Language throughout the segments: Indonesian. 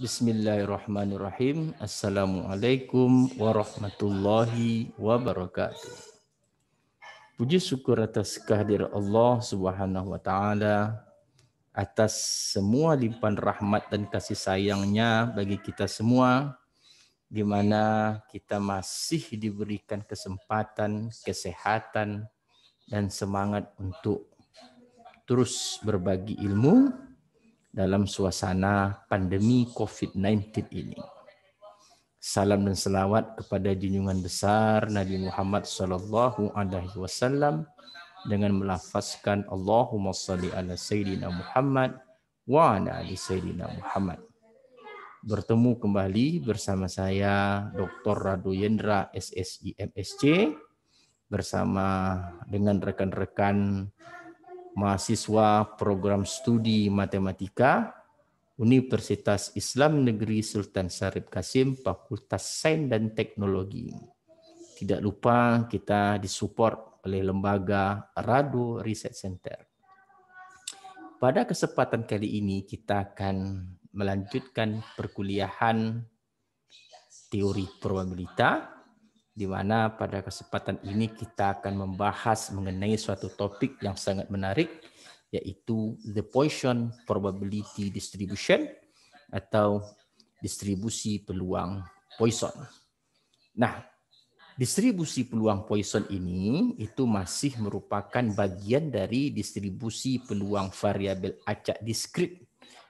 Bismillahirrahmanirrahim. Assalamualaikum warahmatullahi wabarakatuh. Puji syukur atas kehadiran Allah Subhanahu wa taala atas semua limpahan rahmat dan kasih sayangnya bagi kita semua di mana kita masih diberikan kesempatan, kesehatan dan semangat untuk terus berbagi ilmu dalam suasana pandemi COVID-19 ini. Salam dan selawat kepada junjungan besar Nabi Muhammad sallallahu alaihi wasallam dengan melafazkan Allahumma salli ala sayyidina Muhammad wa ala ali sayyidina Muhammad. Bertemu kembali bersama saya Dr. Radu Yendra SSI MSC bersama dengan rekan-rekan mahasiswa program studi matematika Universitas Islam Negeri Sultan Syarif Kasim Fakultas Sains dan Teknologi. Tidak lupa kita disupport oleh lembaga Radu Research Center. Pada kesempatan kali ini kita akan melanjutkan perkuliahan teori Probabilitas di mana pada kesempatan ini kita akan membahas mengenai suatu topik yang sangat menarik yaitu the Poisson probability distribution atau distribusi peluang Poisson. Nah, distribusi peluang Poisson ini itu masih merupakan bagian dari distribusi peluang variabel acak diskrit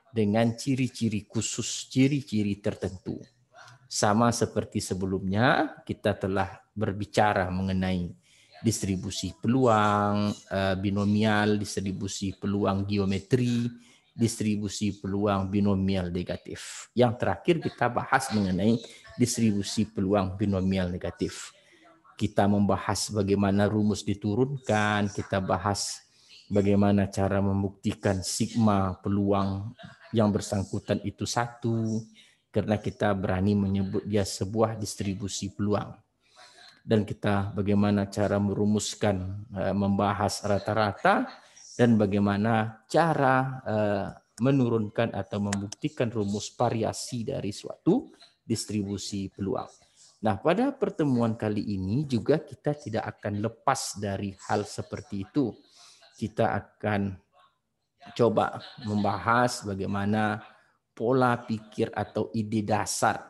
dengan ciri-ciri khusus, ciri-ciri tertentu sama seperti sebelumnya kita telah berbicara mengenai distribusi peluang eh, binomial, distribusi peluang geometri, distribusi peluang binomial negatif. Yang terakhir kita bahas mengenai distribusi peluang binomial negatif. Kita membahas bagaimana rumus diturunkan, kita bahas bagaimana cara membuktikan sigma peluang yang bersangkutan itu satu, karena kita berani menyebut dia sebuah distribusi peluang. Dan kita bagaimana cara merumuskan, eh, membahas rata-rata, dan bagaimana cara eh, menurunkan atau membuktikan rumus variasi dari suatu distribusi peluang. Nah, pada pertemuan kali ini juga kita tidak akan lepas dari hal seperti itu. Kita akan coba membahas bagaimana pola pikir atau ide dasar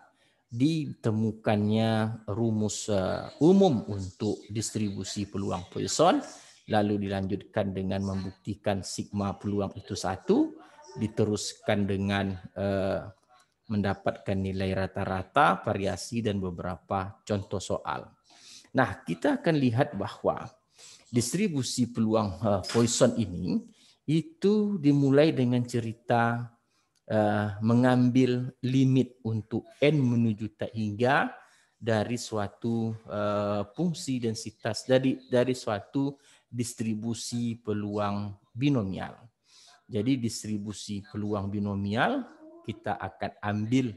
ditemukannya rumus eh, umum untuk distribusi peluang Poisson, lalu dilanjutkan dengan membuktikan sigma peluang itu satu, diteruskan dengan eh, mendapatkan nilai rata-rata, variasi, dan beberapa contoh soal. Nah, kita akan lihat bahwa distribusi peluang eh, Poisson ini itu dimulai dengan cerita Eh, mengambil limit untuk n menuju tak hingga dari suatu eh, fungsi densitas dari dari suatu distribusi peluang binomial. Jadi distribusi peluang binomial kita akan ambil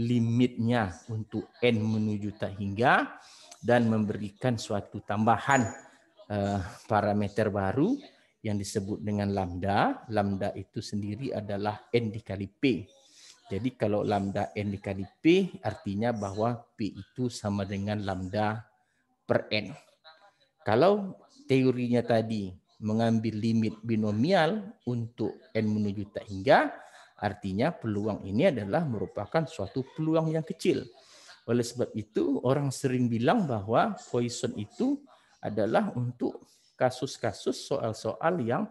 limitnya untuk n menuju tak hingga dan memberikan suatu tambahan eh, parameter baru yang disebut dengan lambda. Lambda itu sendiri adalah N dikali P. Jadi kalau lambda N dikali P artinya bahwa P itu sama dengan lambda per N. Kalau teorinya tadi mengambil limit binomial untuk N menuju tak hingga, artinya peluang ini adalah merupakan suatu peluang yang kecil. Oleh sebab itu orang sering bilang bahwa Poisson itu adalah untuk kasus-kasus soal-soal yang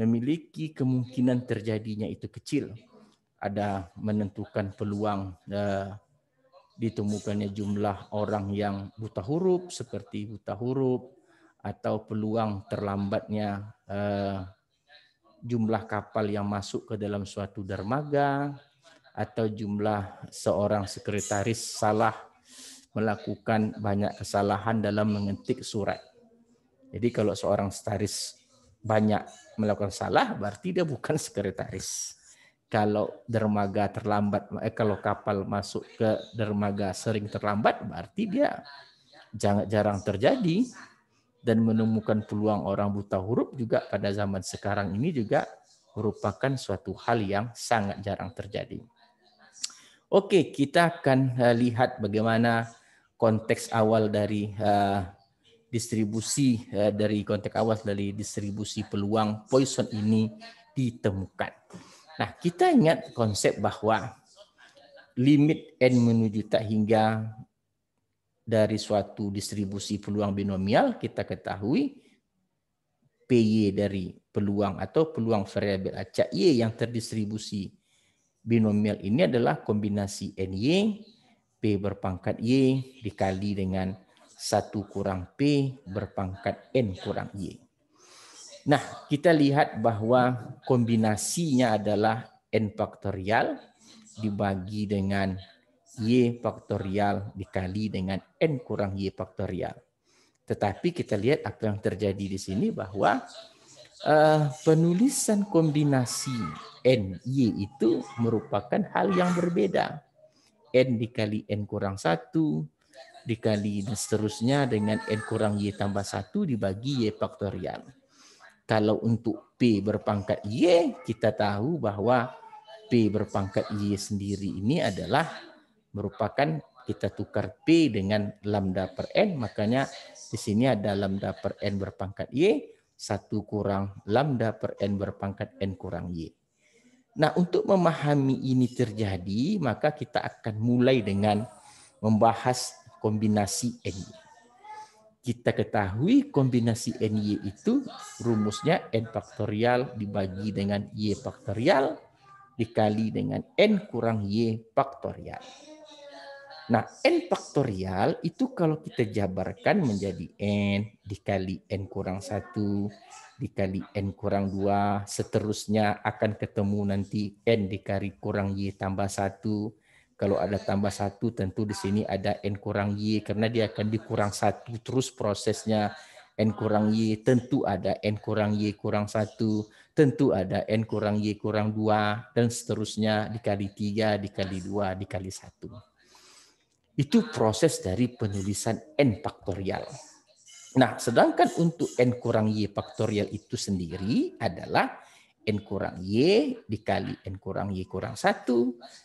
memiliki kemungkinan terjadinya itu kecil. Ada menentukan peluang uh, ditemukannya jumlah orang yang buta huruf seperti buta huruf atau peluang terlambatnya uh, jumlah kapal yang masuk ke dalam suatu dermaga atau jumlah seorang sekretaris salah melakukan banyak kesalahan dalam mengetik surat jadi kalau seorang staris banyak melakukan salah, berarti dia bukan sekretaris. Kalau dermaga terlambat, eh, kalau kapal masuk ke dermaga sering terlambat, berarti dia jangan jarang terjadi dan menemukan peluang orang buta huruf juga pada zaman sekarang ini juga merupakan suatu hal yang sangat jarang terjadi. Oke, kita akan eh, lihat bagaimana konteks awal dari eh, distribusi eh, dari konteks awal dari distribusi peluang poison ini ditemukan. Nah, kita ingat konsep bahwa limit n menuju tak hingga dari suatu distribusi peluang binomial kita ketahui PY dari peluang atau peluang variabel acak Y yang terdistribusi binomial ini adalah kombinasi NY P berpangkat Y dikali dengan 1 kurang P berpangkat N kurang Y. Nah, kita lihat bahwa kombinasinya adalah N faktorial dibagi dengan Y faktorial dikali dengan N kurang Y faktorial. Tetapi kita lihat apa yang terjadi di sini bahwa uh, penulisan kombinasi N, Y itu merupakan hal yang berbeda. N dikali N kurang 1, dikali dan seterusnya dengan N kurang Y tambah satu dibagi Y faktorial. Kalau untuk P berpangkat Y, kita tahu bahwa P berpangkat Y sendiri ini adalah merupakan kita tukar P dengan lambda per N, makanya di sini ada lambda per N berpangkat Y, satu kurang lambda per N berpangkat N kurang Y. Nah, untuk memahami ini terjadi, maka kita akan mulai dengan membahas kombinasi NY. Kita ketahui kombinasi NY itu rumusnya N faktorial dibagi dengan Y faktorial dikali dengan N kurang Y faktorial. Nah, N faktorial itu kalau kita jabarkan menjadi N dikali N kurang satu dikali N kurang dua seterusnya akan ketemu nanti N dikali kurang Y tambah satu. Kalau ada tambah satu, tentu di sini ada n kurang y karena dia akan dikurang satu terus prosesnya n kurang y tentu ada n kurang y kurang satu tentu ada n kurang y kurang dua dan seterusnya dikali tiga dikali dua dikali satu itu proses dari penulisan n faktorial. Nah, sedangkan untuk n kurang y faktorial itu sendiri adalah N kurang Y dikali N kurang Y kurang 1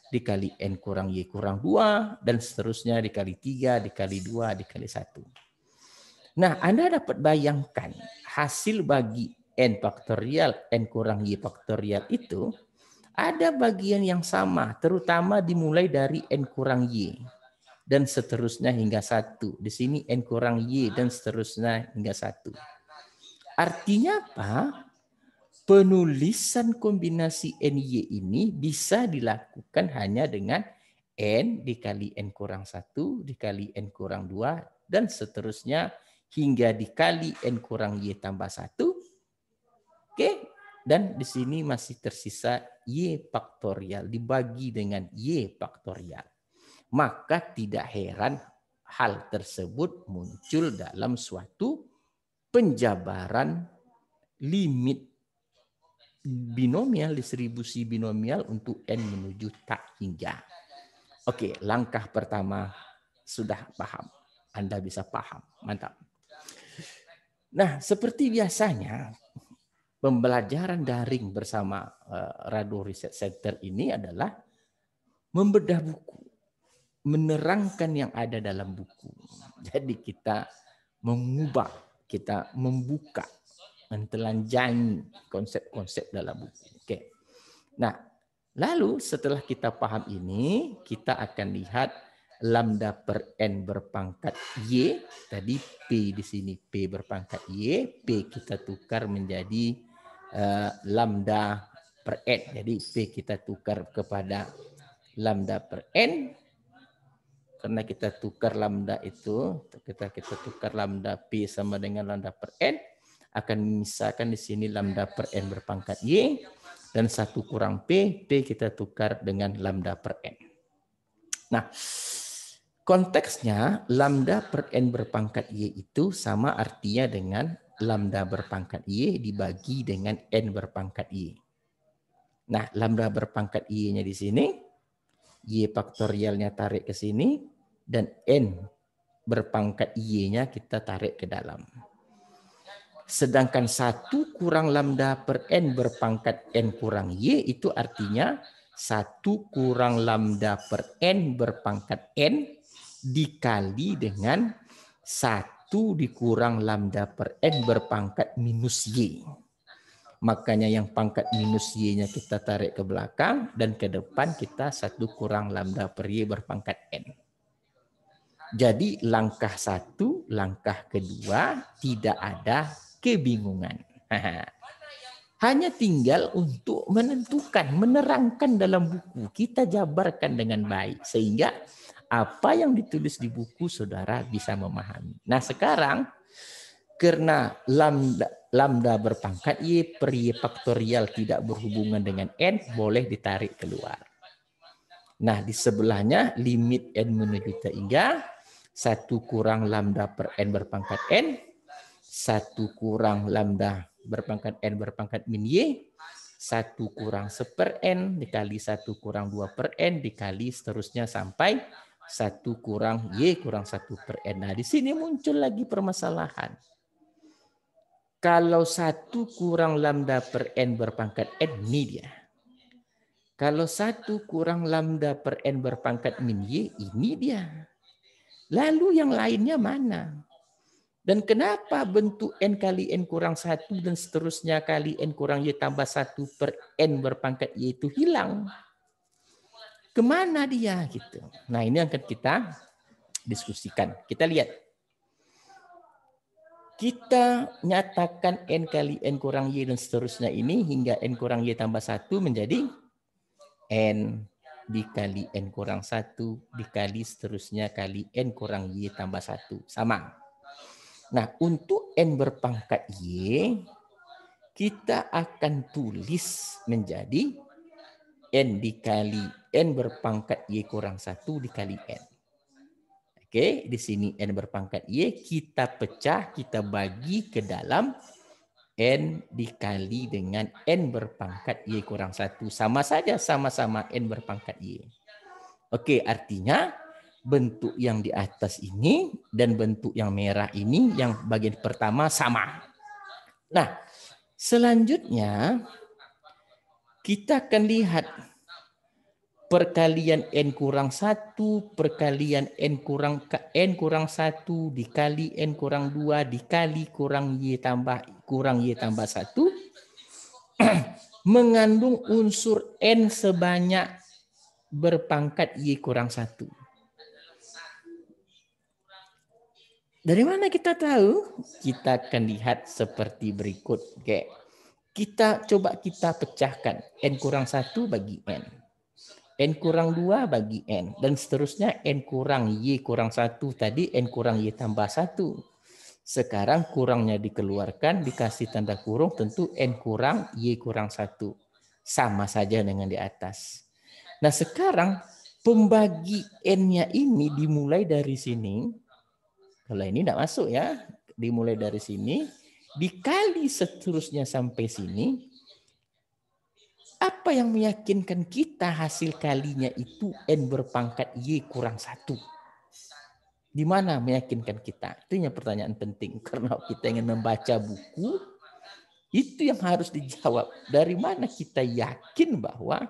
dikali N kurang Y kurang dua dan seterusnya dikali tiga dikali dua dikali satu. Nah Anda dapat bayangkan hasil bagi N faktorial N kurang Y faktorial itu ada bagian yang sama terutama dimulai dari N kurang Y dan seterusnya hingga satu. Di sini N kurang Y dan seterusnya hingga satu. Artinya apa? penulisan kombinasi NY ini bisa dilakukan hanya dengan N dikali N kurang 1, dikali N kurang 2, dan seterusnya hingga dikali N kurang Y tambah 1. Oke, dan di sini masih tersisa Y faktorial dibagi dengan Y faktorial. Maka tidak heran hal tersebut muncul dalam suatu penjabaran limit binomial distribusi binomial untuk n menuju tak hingga. Oke, langkah pertama sudah paham. Anda bisa paham. Mantap. Nah, seperti biasanya pembelajaran daring bersama eh, Radu Research Center ini adalah membedah buku, menerangkan yang ada dalam buku. Jadi kita mengubah, kita membuka mentelanjangi konsep-konsep dalam buku. Oke. Nah, lalu setelah kita paham ini, kita akan lihat lambda per n berpangkat y. Tadi p di sini p berpangkat y, p kita tukar menjadi uh, lambda per n. Jadi p kita tukar kepada lambda per n karena kita tukar lambda itu kita kita tukar lambda p sama dengan lambda per n akan misalkan di sini lambda per n berpangkat y dan satu kurang p, p kita tukar dengan lambda per n. Nah, konteksnya lambda per n berpangkat y itu sama artinya dengan lambda berpangkat y dibagi dengan n berpangkat y. Nah, lambda berpangkat y-nya di sini, y faktorialnya tarik ke sini dan n berpangkat y-nya kita tarik ke dalam sedangkan satu kurang lambda per n berpangkat n kurang y itu artinya satu kurang lambda per n berpangkat n dikali dengan satu dikurang lambda per n berpangkat minus y. Makanya yang pangkat minus y-nya kita tarik ke belakang dan ke depan kita satu kurang lambda per y berpangkat n. Jadi langkah satu, langkah kedua tidak ada kebingungan. Hanya tinggal untuk menentukan, menerangkan dalam buku. Kita jabarkan dengan baik. Sehingga apa yang ditulis di buku saudara bisa memahami. Nah sekarang karena lambda, lambda berpangkat Y per Y faktorial tidak berhubungan dengan N boleh ditarik keluar. Nah di sebelahnya limit N menuju 3 satu kurang lambda per N berpangkat N satu kurang lambda berpangkat n berpangkat min y, satu kurang seper n dikali satu kurang dua per n dikali seterusnya sampai satu kurang y kurang satu per n. Nah di sini muncul lagi permasalahan. Kalau satu kurang lambda per n berpangkat n ini dia. Kalau satu kurang lambda per n berpangkat min y ini dia. Lalu yang lainnya mana? Dan kenapa bentuk N kali N kurang satu dan seterusnya kali N kurang Y tambah satu per N berpangkat Y itu hilang? Kemana dia? gitu? Nah ini akan kita diskusikan. Kita lihat. Kita nyatakan N kali N kurang Y dan seterusnya ini hingga N kurang Y tambah satu menjadi N dikali N kurang satu dikali seterusnya kali N kurang Y tambah satu Sama. Nah, untuk N berpangkat Y, kita akan tulis menjadi N dikali N berpangkat Y kurang satu dikali N. Oke, di sini N berpangkat Y, kita pecah, kita bagi ke dalam N dikali dengan N berpangkat Y kurang satu Sama saja, sama-sama N berpangkat Y. Oke, artinya bentuk yang di atas ini dan bentuk yang merah ini yang bagian pertama sama. Nah, selanjutnya kita akan lihat perkalian n kurang 1 perkalian n kurang n kurang 1 dikali n kurang 2 dikali kurang y tambah kurang y tambah satu mengandung unsur n sebanyak berpangkat y kurang 1. Dari mana kita tahu? Kita akan lihat seperti berikut. Oke. Kita coba kita pecahkan. N kurang 1 bagi N. N kurang 2 bagi N. Dan seterusnya N kurang Y kurang 1. Tadi N kurang Y tambah 1. Sekarang kurangnya dikeluarkan, dikasih tanda kurung, tentu N kurang Y kurang 1. Sama saja dengan di atas. Nah sekarang pembagi N-nya ini dimulai dari sini kalau ini tidak masuk ya. Dimulai dari sini. Dikali seterusnya sampai sini. Apa yang meyakinkan kita hasil kalinya itu N berpangkat Y kurang satu? Di mana meyakinkan kita? Itu yang pertanyaan penting. Karena kita ingin membaca buku, itu yang harus dijawab. Dari mana kita yakin bahwa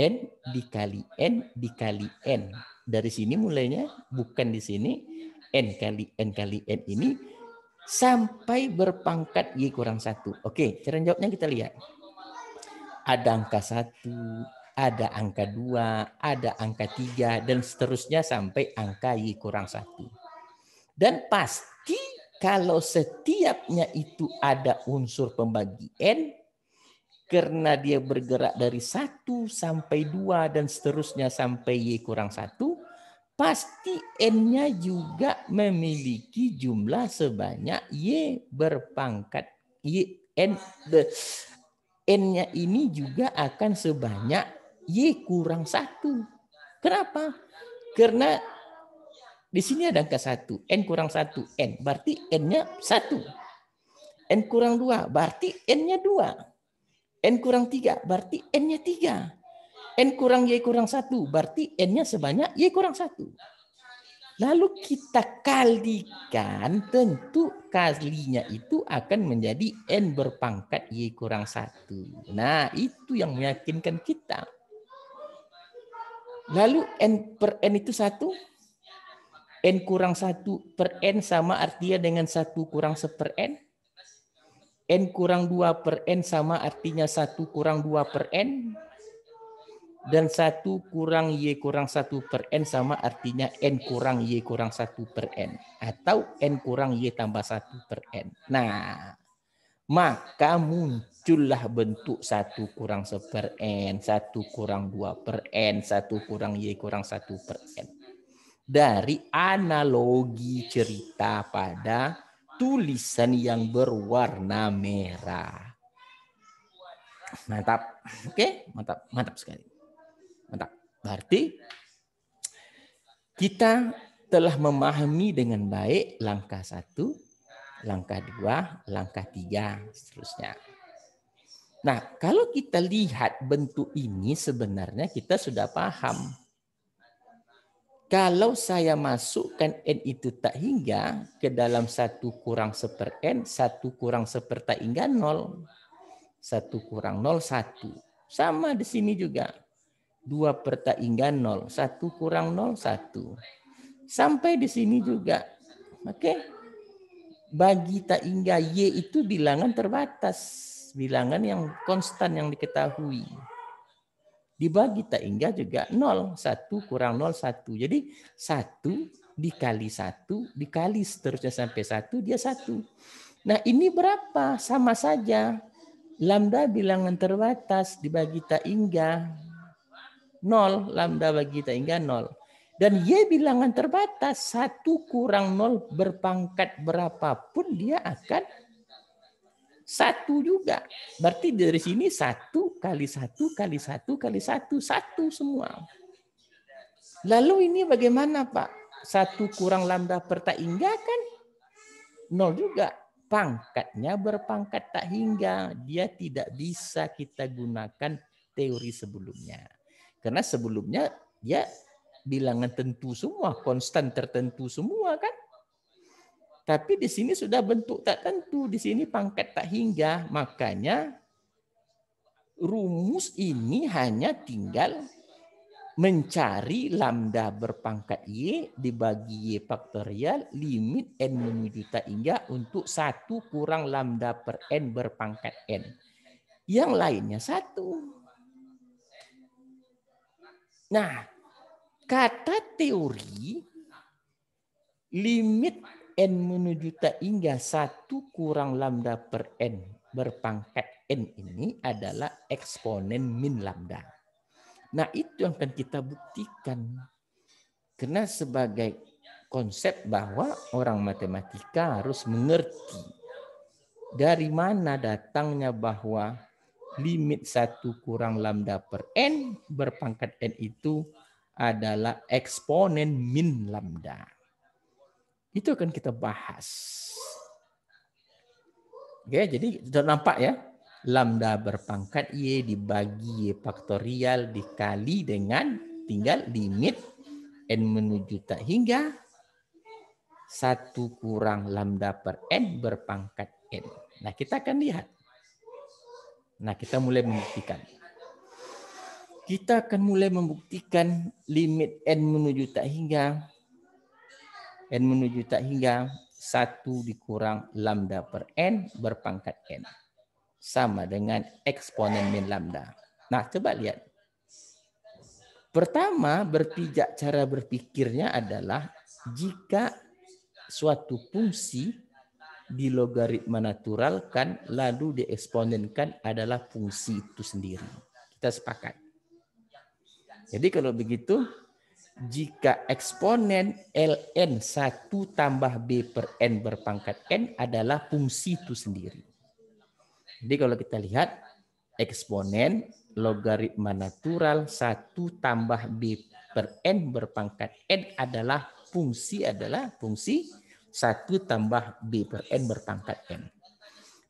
N dikali N dikali N. Dari sini mulainya, bukan di sini n kali n kali n ini sampai berpangkat y kurang satu. Oke, cara jawabnya kita lihat. Ada angka satu, ada angka dua, ada angka tiga, dan seterusnya sampai angka y kurang satu. Dan pasti kalau setiapnya itu ada unsur pembagi n, karena dia bergerak dari satu sampai dua dan seterusnya sampai y kurang satu, pasti N-nya juga memiliki jumlah sebanyak Y berpangkat Y N N-nya ini juga akan sebanyak Y kurang satu. Kenapa? Karena di sini ada angka satu, N kurang satu, N. Berarti N-nya satu. N kurang dua, berarti N-nya dua. N kurang tiga, berarti N-nya tiga. N kurang Y kurang satu Berarti N-nya sebanyak Y kurang satu Lalu kita kalikan, tentu kalinya itu akan menjadi N berpangkat Y kurang satu Nah, itu yang meyakinkan kita. Lalu N per N itu satu N kurang satu per N sama artinya dengan satu kurang seper N. N kurang dua per N sama artinya satu kurang dua per N dan 1 kurang Y kurang 1 per N sama artinya N kurang Y kurang 1 per N. Atau N kurang Y tambah 1 per N. Nah, maka muncullah bentuk 1 kurang 1 per N, 1 kurang 2 per N, 1 kurang Y kurang 1 per N. Dari analogi cerita pada tulisan yang berwarna merah. Mantap. Oke, mantap. Mantap sekali. Mantap. Berarti kita telah memahami dengan baik langkah satu, langkah dua, langkah tiga, seterusnya. Nah, kalau kita lihat bentuk ini sebenarnya kita sudah paham. Kalau saya masukkan N itu tak hingga ke dalam satu kurang seper N, satu kurang seper tak hingga nol, satu kurang nol satu. Sama di sini juga 2 per tak hingga 0. 1 kurang 0, 1. sampai di sini juga oke okay? bagi tak hingga y itu bilangan terbatas bilangan yang konstan yang diketahui dibagi tak hingga juga 0. 1 kurang 0, 1. Jadi 1 dikali 1 dikali seterusnya sampai 1 dia 1. Nah ini berapa? Sama saja. Lambda bilangan terbatas dibagi tak hingga nol lambda bagi kita hingga nol. Dan Y bilangan terbatas satu kurang nol berpangkat berapapun dia akan satu juga. Berarti dari sini satu kali satu kali satu kali satu satu semua. Lalu ini bagaimana Pak? Satu kurang lambda per tak hingga kan nol juga. Pangkatnya berpangkat tak hingga. Dia tidak bisa kita gunakan teori sebelumnya. Karena sebelumnya dia bilangan tentu semua, konstan tertentu semua kan. Tapi di sini sudah bentuk tak tentu, di sini pangkat tak hingga. Makanya rumus ini hanya tinggal mencari lambda berpangkat Y dibagi Y faktorial limit N menuju tak hingga untuk satu kurang lambda per N berpangkat N. Yang lainnya satu. Nah, kata teori limit n menuju tak hingga satu kurang lambda per n berpangkat n ini adalah eksponen min lambda. Nah itu yang akan kita buktikan. Karena sebagai konsep bahwa orang matematika harus mengerti dari mana datangnya bahwa limit 1 kurang lambda per n berpangkat n itu adalah eksponen min lambda. Itu akan kita bahas. Oke, jadi sudah nampak ya. Lambda berpangkat Y dibagi Y faktorial dikali dengan tinggal limit N menuju tak hingga 1 kurang lambda per N berpangkat N. Nah, kita akan lihat Nah, kita mulai membuktikan. Kita akan mulai membuktikan limit n menuju tak hingga n menuju tak hingga 1 dikurang lambda per n berpangkat n. Sama dengan eksponen min lambda. Nah, coba lihat. Pertama, berpijak cara berpikirnya adalah jika suatu fungsi di logaritma natural kan lalu dieksponenkan adalah fungsi itu sendiri. Kita sepakat. Jadi kalau begitu jika eksponen ln 1 tambah b per n berpangkat n adalah fungsi itu sendiri. Jadi kalau kita lihat eksponen logaritma natural 1 tambah b per n berpangkat n adalah fungsi adalah fungsi 1 tambah B per N berpangkat N.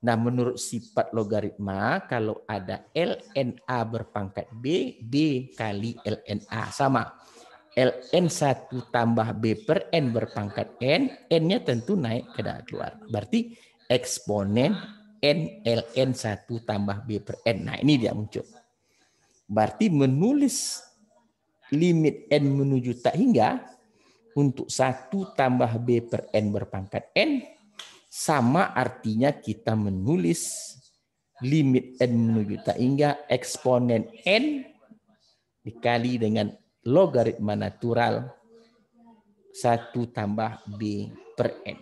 Nah, menurut sifat logaritma, kalau ada ln A berpangkat B, B kali ln A. Sama. ln 1 tambah B per N berpangkat N, N-nya tentu naik ke keluar. Berarti eksponen N ln 1 tambah B per N. Nah, ini dia muncul. Berarti menulis limit N menuju tak hingga untuk satu tambah B per N berpangkat N, sama artinya kita menulis limit N menuju tak hingga eksponen N dikali dengan logaritma natural satu tambah B per N.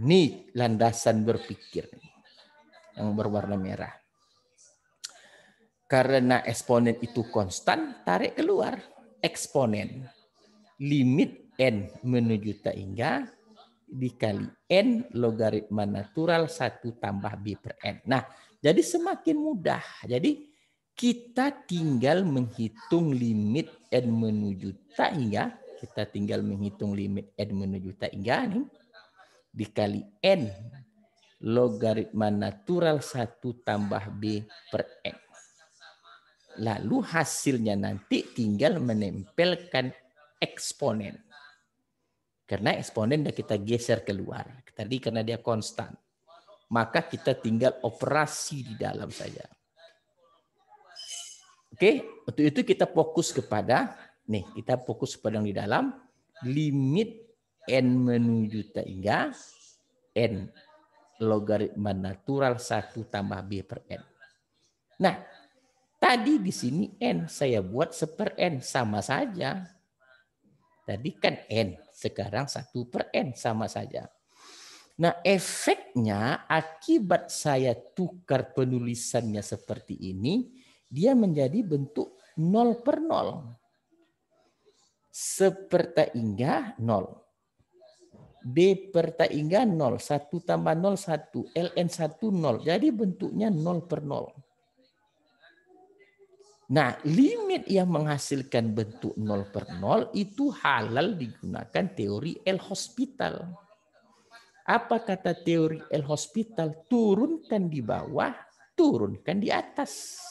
Ini landasan berpikir yang berwarna merah. Karena eksponen itu konstan, tarik keluar eksponen limit n menuju tak hingga dikali n logaritma natural 1 tambah b per n. Nah, jadi semakin mudah. Jadi kita tinggal menghitung limit n menuju tak hingga kita tinggal menghitung limit n menuju tak hingga nih dikali n logaritma natural 1 tambah b per n. Lalu hasilnya nanti tinggal menempelkan eksponen. Karena eksponen dah kita geser keluar. Tadi karena dia konstan. Maka kita tinggal operasi di dalam saja. Oke, untuk itu kita fokus kepada nih, kita fokus pada yang di dalam limit n menuju tak hingga n logaritma natural 1 tambah b per n. Nah, tadi di sini n saya buat seper n sama saja Tadi kan N, sekarang 1 per N sama saja. Nah efeknya akibat saya tukar penulisannya seperti ini, dia menjadi bentuk 0 per 0. Seperti hingga 0. B per hingga 0, 1 tambah 0, 1, LN 1, 0. Jadi bentuknya 0 per 0. Nah, limit yang menghasilkan bentuk 0 per 0 itu halal digunakan teori L-hospital. Apa kata teori L-hospital? Turunkan di bawah, turunkan di atas.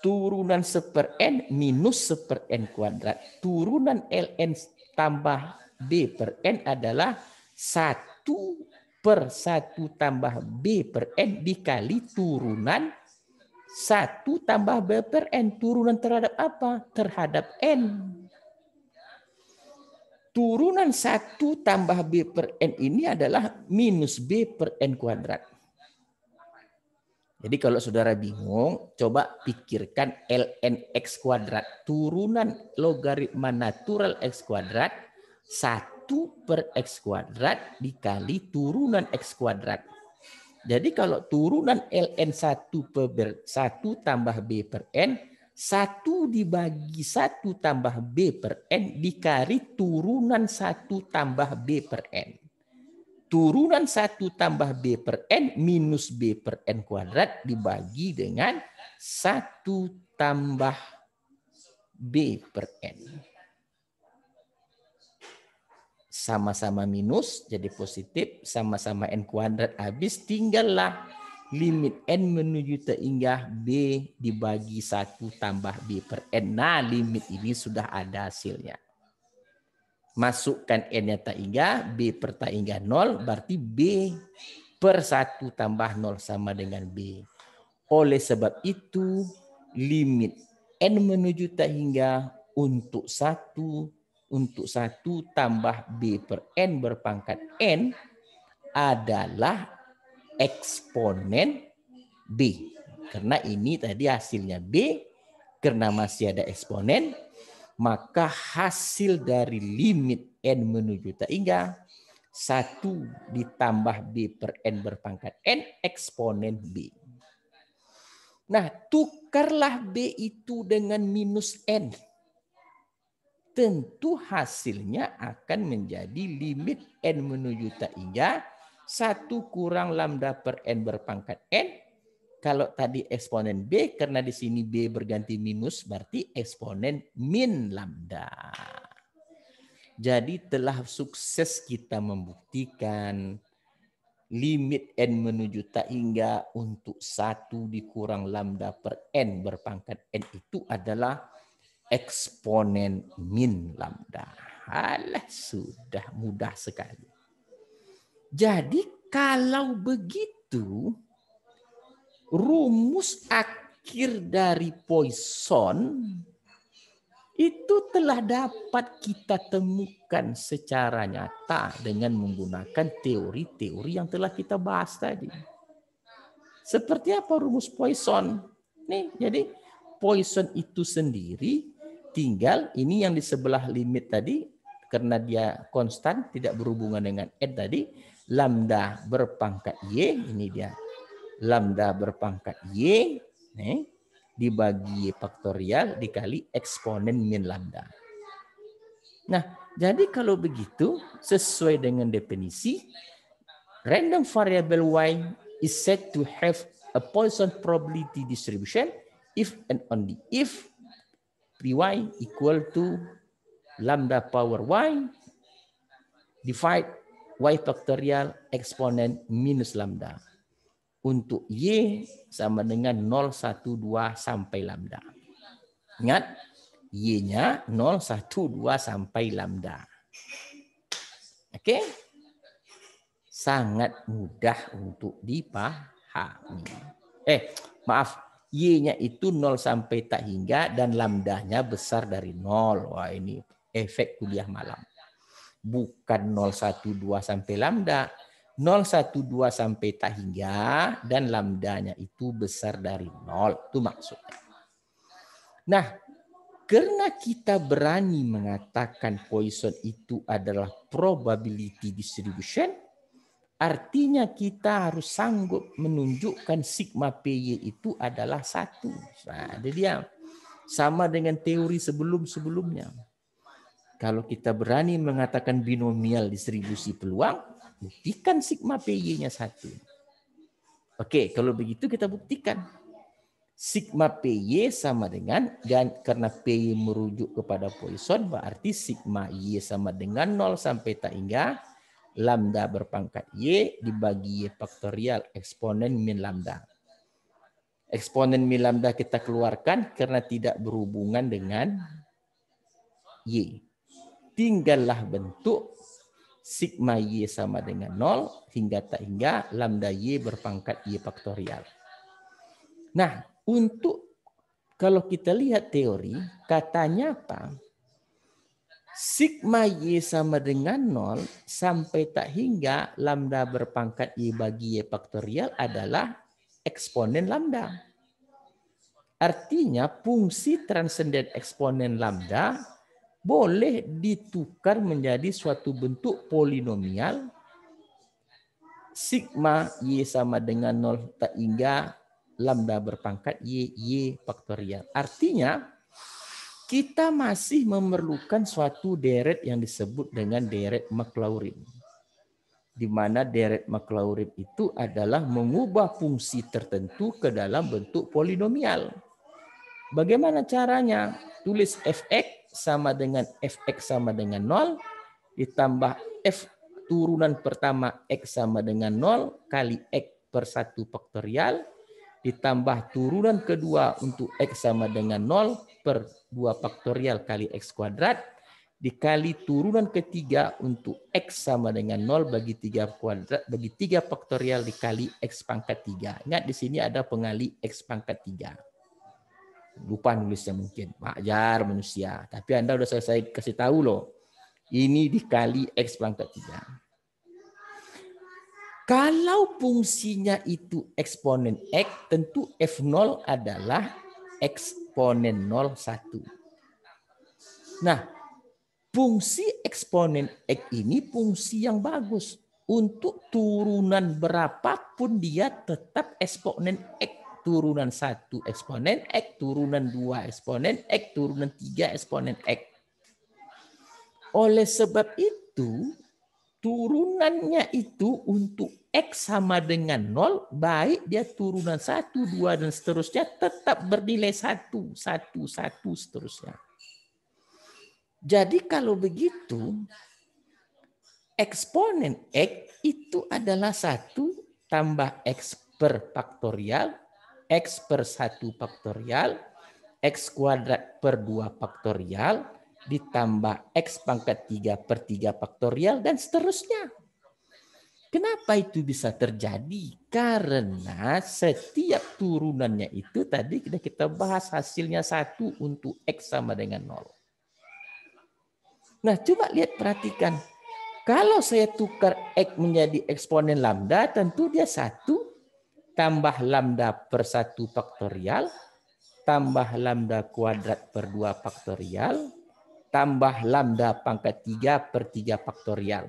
Turunan seper N minus seper N kuadrat. Turunan LN tambah B per N adalah 1 per 1 tambah B per N dikali turunan satu tambah B per N. Turunan terhadap apa? Terhadap N. Turunan satu tambah B per N ini adalah minus B per N kuadrat. Jadi kalau saudara bingung, coba pikirkan ln x kuadrat. Turunan logaritma natural x kuadrat satu per x kuadrat dikali turunan x kuadrat. Jadi kalau turunan ln 1 per 1 tambah b per n 1 dibagi 1 tambah b per n dikali turunan 1 tambah b per n. Turunan 1 tambah b per n minus b per n kuadrat dibagi dengan 1 tambah b per n sama-sama minus jadi positif, sama-sama n kuadrat habis, tinggallah limit n menuju hingga b dibagi satu tambah b per n. Nah, limit ini sudah ada hasilnya. Masukkan n-nya hingga b per hingga nol berarti b per satu tambah nol sama dengan b. Oleh sebab itu, limit n menuju hingga untuk satu untuk satu tambah B per N berpangkat N adalah eksponen B. Karena ini tadi hasilnya B, karena masih ada eksponen, maka hasil dari limit N menuju tak hingga satu ditambah B per N berpangkat N eksponen B. Nah, tukarlah B itu dengan minus N tentu hasilnya akan menjadi limit n menuju tak hingga Satu kurang lambda per n berpangkat n. Kalau tadi eksponen b, karena di sini b berganti minus, berarti eksponen min lambda. Jadi telah sukses kita membuktikan limit n menuju tak hingga untuk satu dikurang lambda per n berpangkat n itu adalah eksponen min lambda. Alah, sudah mudah sekali. Jadi kalau begitu, rumus akhir dari Poisson itu telah dapat kita temukan secara nyata dengan menggunakan teori-teori yang telah kita bahas tadi. Seperti apa rumus Poisson? Nih, jadi Poisson itu sendiri tinggal ini yang di sebelah limit tadi karena dia konstan tidak berhubungan dengan n tadi lambda berpangkat y ini dia lambda berpangkat y nih, dibagi faktorial dikali eksponen min lambda. Nah, jadi kalau begitu sesuai dengan definisi random variable y is said to have a Poisson probability distribution if and only if y equal to lambda power y divide y factorial eksponen minus lambda. Untuk y sama dengan 0 1 2 sampai lambda. Ingat, y-nya 0 1 2 sampai lambda. Oke? Okay? Sangat mudah untuk dipahami. Eh, maaf, Y-nya itu 0 sampai tak hingga dan lambdanya besar dari 0. Wah ini efek kuliah malam. Bukan 012 sampai lambda. 012 sampai tak hingga dan lambdanya itu besar dari 0. Itu maksudnya. Nah, karena kita berani mengatakan Poisson itu adalah probability distribution, Artinya kita harus sanggup menunjukkan sigma PY itu adalah satu. Nah, jadi dia sama dengan teori sebelum-sebelumnya. Kalau kita berani mengatakan binomial distribusi peluang, buktikan sigma PY-nya satu. Oke, kalau begitu kita buktikan. Sigma PY sama dengan, dan karena PY merujuk kepada Poisson, berarti sigma Y sama dengan 0 sampai tak hingga lambda berpangkat Y dibagi Y faktorial eksponen min lambda. Eksponen min lambda kita keluarkan karena tidak berhubungan dengan Y. Tinggallah bentuk sigma Y sama dengan 0 hingga tak hingga lambda Y berpangkat Y faktorial. Nah, untuk kalau kita lihat teori, katanya apa? sigma Y sama dengan 0 sampai tak hingga lambda berpangkat Y bagi Y faktorial adalah eksponen lambda. Artinya fungsi transenden eksponen lambda boleh ditukar menjadi suatu bentuk polinomial sigma Y sama dengan 0 tak hingga lambda berpangkat Y, Y faktorial. Artinya kita masih memerlukan suatu deret yang disebut dengan deret McLaurin. Di mana deret McLaurin itu adalah mengubah fungsi tertentu ke dalam bentuk polinomial. Bagaimana caranya? Tulis fx sama dengan fx sama dengan 0 ditambah f turunan pertama x sama dengan 0 kali x per 1 faktorial ditambah turunan kedua untuk x sama dengan 0 per 2 faktorial kali X kuadrat dikali turunan ketiga untuk X sama dengan 0 bagi 3 kuadrat bagi 3 faktorial dikali X pangkat 3. Ingat di sini ada pengali X pangkat 3. Lupa nulisnya mungkin. Makjar manusia. Tapi Anda sudah selesai kasih tahu loh. Ini dikali X pangkat 3. Kalau fungsinya itu eksponen X, tentu F0 adalah X eksponen 01. Nah, fungsi eksponen X ini fungsi yang bagus. Untuk turunan berapapun dia tetap eksponen X. Turunan 1 eksponen X, turunan 2 eksponen X, turunan 3 eksponen X. Oleh sebab itu, turunannya itu untuk X sama dengan 0, baik dia turunan 1, 2, dan seterusnya, tetap bernilai 1, 1, 1, seterusnya. Jadi kalau begitu, eksponen X itu adalah 1 tambah X per faktorial, X per 1 faktorial, X kuadrat per 2 faktorial, ditambah X pangkat 3 per 3 faktorial dan seterusnya. Kenapa itu bisa terjadi? Karena setiap turunannya itu tadi kita bahas hasilnya satu untuk X sama dengan 0. Nah coba lihat perhatikan. Kalau saya tukar X menjadi eksponen lambda tentu dia satu tambah lambda per satu faktorial tambah lambda kuadrat per dua faktorial tambah lambda pangkat 3 per 3 faktorial.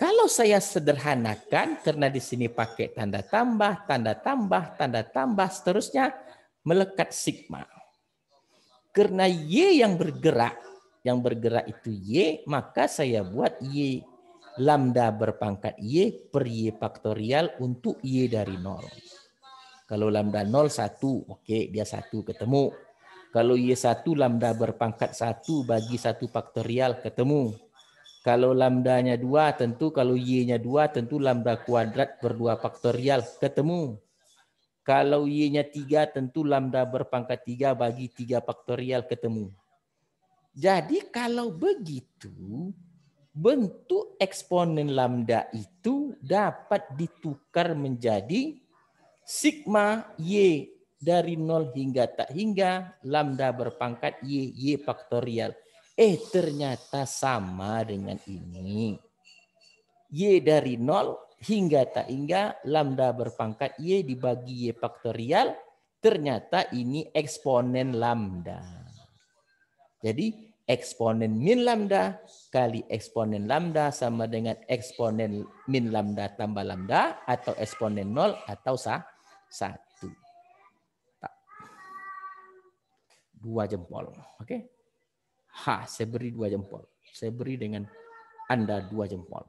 Kalau saya sederhanakan, karena di sini pakai tanda tambah, tanda tambah, tanda tambah, seterusnya melekat sigma. Karena Y yang bergerak, yang bergerak itu Y, maka saya buat Y lambda berpangkat Y per Y faktorial untuk Y dari 0. Kalau lambda 0, 1, oke dia satu ketemu. Kalau y satu lambda berpangkat satu bagi satu faktorial ketemu. Kalau lambdanya dua tentu kalau Y-nya dua tentu lambda kuadrat berdua faktorial ketemu. Kalau Y-nya tiga tentu lambda berpangkat tiga bagi tiga faktorial ketemu. Jadi kalau begitu bentuk eksponen lambda itu dapat ditukar menjadi sigma Y dari nol hingga tak hingga lambda berpangkat y y faktorial. Eh ternyata sama dengan ini. Y dari nol hingga tak hingga lambda berpangkat Y dibagi Y faktorial. Ternyata ini eksponen lambda. Jadi eksponen min lambda kali eksponen lambda sama dengan eksponen min lambda tambah lambda atau eksponen nol atau satu dua jempol. Oke. Okay? Ha, saya beri dua jempol. Saya beri dengan Anda dua jempol.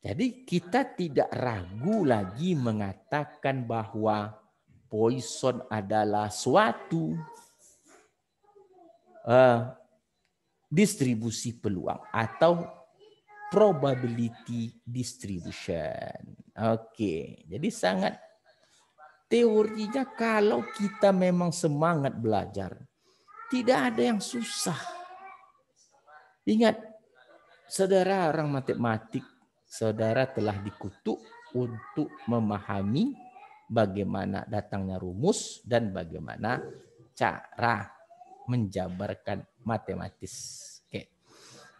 Jadi kita tidak ragu lagi mengatakan bahwa poison adalah suatu uh, distribusi peluang atau probability distribution. Oke, okay. jadi sangat Teorinya kalau kita memang semangat belajar, tidak ada yang susah. Ingat, saudara orang matematik, saudara telah dikutuk untuk memahami bagaimana datangnya rumus dan bagaimana cara menjabarkan matematis. Oke.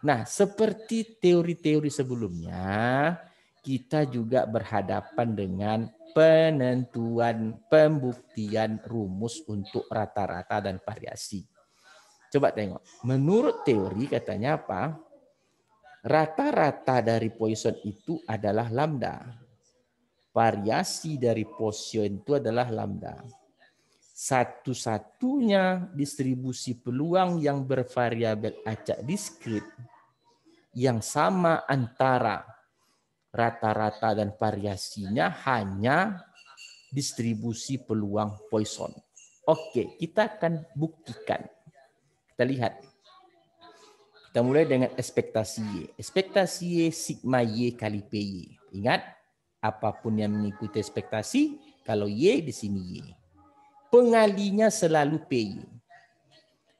Nah, seperti teori-teori sebelumnya, kita juga berhadapan dengan penentuan pembuktian rumus untuk rata-rata dan variasi. Coba tengok. Menurut teori katanya apa? Rata-rata dari Poisson itu adalah lambda. Variasi dari Poisson itu adalah lambda. Satu-satunya distribusi peluang yang bervariabel acak diskrit yang sama antara rata-rata dan variasinya hanya distribusi peluang Poisson. Oke, kita akan buktikan. Kita lihat. Kita mulai dengan ekspektasi Y. Ekspektasi Y sigma Y kali PY. Ingat, apapun yang mengikuti ekspektasi, kalau Y di sini Y. Pengalinya selalu PY.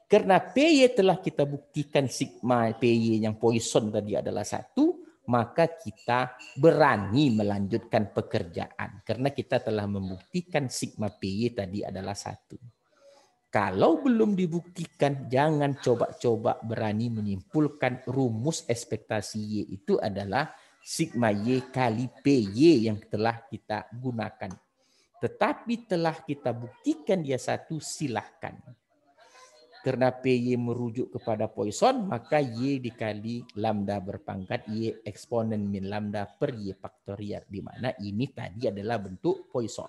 Karena PY telah kita buktikan sigma PY yang Poisson tadi adalah satu, maka kita berani melanjutkan pekerjaan karena kita telah membuktikan sigma PY tadi adalah satu. Kalau belum dibuktikan, jangan coba-coba berani menyimpulkan rumus ekspektasi Y itu adalah sigma Y kali PY yang telah kita gunakan. Tetapi telah kita buktikan dia satu, silahkan. Karena PY merujuk kepada Poisson, maka Y dikali lambda berpangkat Y eksponen min lambda per Y faktorial. Di mana ini tadi adalah bentuk Poisson.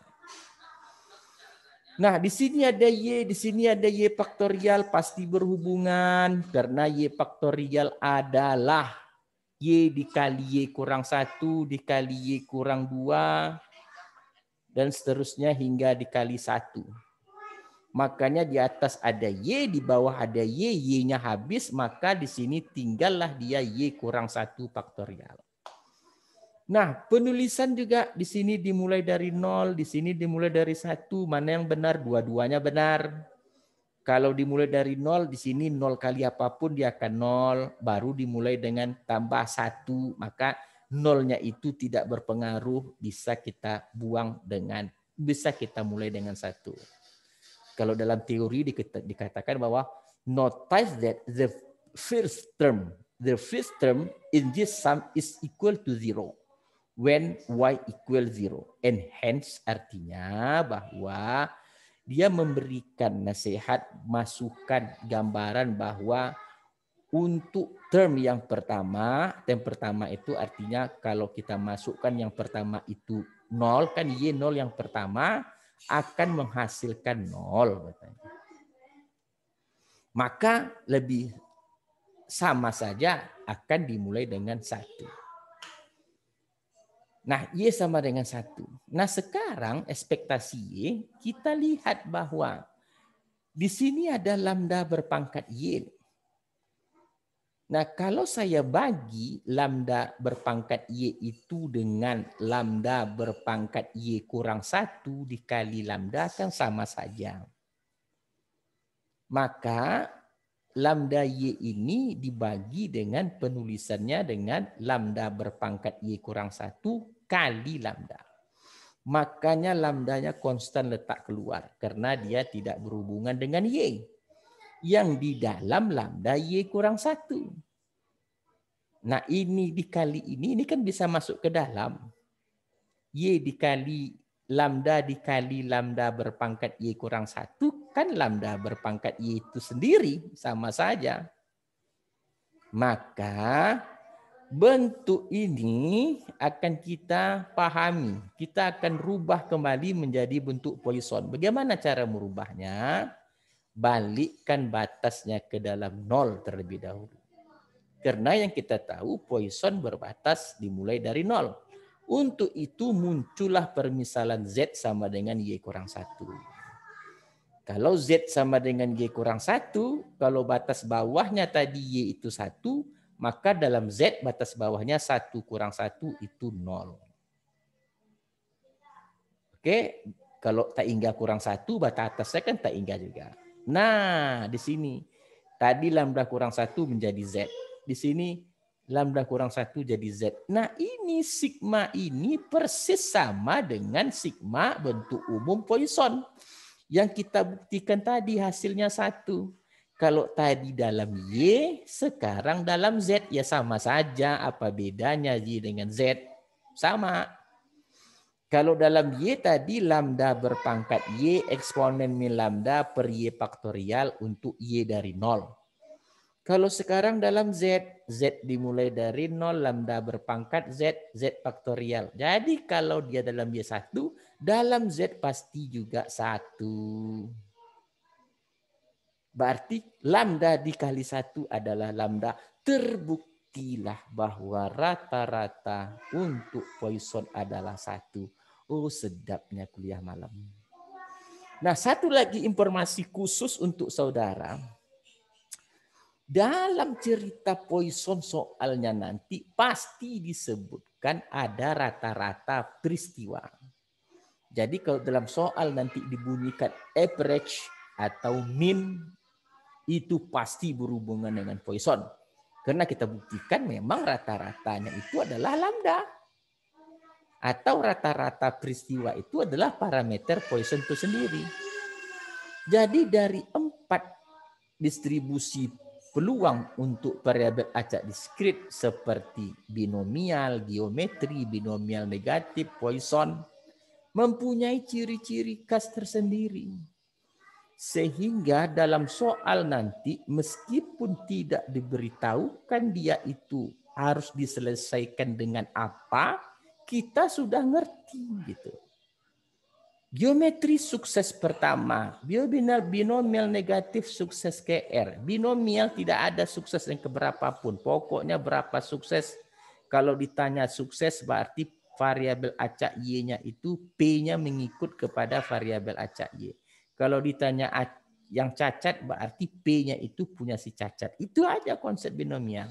Nah, di sini ada Y, di sini ada Y faktorial pasti berhubungan. Karena Y faktorial adalah Y dikali Y kurang 1, dikali Y kurang 2, dan seterusnya hingga dikali 1. Makanya di atas ada Y, di bawah ada Y, Y-nya habis, maka di sini tinggallah dia Y kurang satu faktorial. Nah, penulisan juga di sini dimulai dari nol, di sini dimulai dari satu. Mana yang benar? Dua-duanya benar. Kalau dimulai dari nol, di sini nol kali apapun dia akan nol. Baru dimulai dengan tambah satu, maka nolnya itu tidak berpengaruh. Bisa kita buang dengan, bisa kita mulai dengan satu. Kalau dalam teori dikatakan bahwa notice that the first term, the first term in this sum is equal to zero when y equal zero. And hence artinya bahwa dia memberikan nasihat, masukan, gambaran bahwa untuk term yang pertama, term pertama itu artinya kalau kita masukkan yang pertama itu nol kan y nol yang pertama, akan menghasilkan nol. Katanya. Maka lebih sama saja akan dimulai dengan satu. Nah, Y iya sama dengan satu. Nah, sekarang ekspektasi Y, kita lihat bahwa di sini ada lambda berpangkat Y. Nah, kalau saya bagi lambda berpangkat Y itu dengan lambda berpangkat Y kurang satu dikali lambda kan sama saja. Maka lambda Y ini dibagi dengan penulisannya dengan lambda berpangkat Y kurang satu kali lambda. Makanya lambdanya konstan letak keluar karena dia tidak berhubungan dengan Y yang di dalam lambda Y kurang satu. Nah ini dikali ini, ini kan bisa masuk ke dalam. Y dikali lambda dikali lambda berpangkat Y kurang satu, kan lambda berpangkat Y itu sendiri sama saja. Maka bentuk ini akan kita pahami. Kita akan rubah kembali menjadi bentuk polison. Bagaimana cara merubahnya? balikkan batasnya ke dalam nol terlebih dahulu. Karena yang kita tahu Poisson berbatas dimulai dari nol. Untuk itu muncullah permisalan Z sama dengan Y kurang 1. Kalau Z sama dengan Y kurang 1, kalau batas bawahnya tadi Y itu 1, maka dalam Z batas bawahnya 1 kurang 1 itu 0. Oke, kalau tak hingga kurang 1, batas atasnya kan tak hingga juga. Nah, di sini tadi lambda kurang satu menjadi z. Di sini lambda kurang satu jadi z. Nah, ini sigma ini persis sama dengan sigma bentuk umum Poisson yang kita buktikan tadi hasilnya satu. Kalau tadi dalam Y, sekarang dalam Z. Ya sama saja. Apa bedanya Y dengan Z? Sama. Kalau dalam Y tadi lambda berpangkat Y eksponen min lambda per Y faktorial untuk Y dari 0. Kalau sekarang dalam Z, Z dimulai dari 0, lambda berpangkat Z, Z faktorial. Jadi kalau dia dalam Y1, dalam Z pasti juga 1. Berarti lambda dikali 1 adalah lambda. Terbuktilah bahwa rata-rata untuk Poisson adalah satu. Oh sedapnya kuliah malam. Nah satu lagi informasi khusus untuk saudara. Dalam cerita Poison soalnya nanti pasti disebutkan ada rata-rata peristiwa. Jadi kalau dalam soal nanti dibunyikan average atau min itu pasti berhubungan dengan poison Karena kita buktikan memang rata-ratanya itu adalah lambda atau rata-rata peristiwa itu adalah parameter Poisson itu sendiri. Jadi dari empat distribusi peluang untuk variabel acak diskrit seperti binomial, geometri, binomial negatif, Poisson mempunyai ciri-ciri khas tersendiri. Sehingga dalam soal nanti meskipun tidak diberitahukan dia itu harus diselesaikan dengan apa, kita sudah ngerti gitu. Geometri sukses pertama, binomial, binomial negatif sukses KR. Binomial tidak ada sukses yang keberapa pun. Pokoknya berapa sukses. Kalau ditanya sukses berarti variabel acak Y-nya itu P-nya mengikut kepada variabel acak Y. Kalau ditanya yang cacat berarti P-nya itu punya si cacat. Itu aja konsep binomial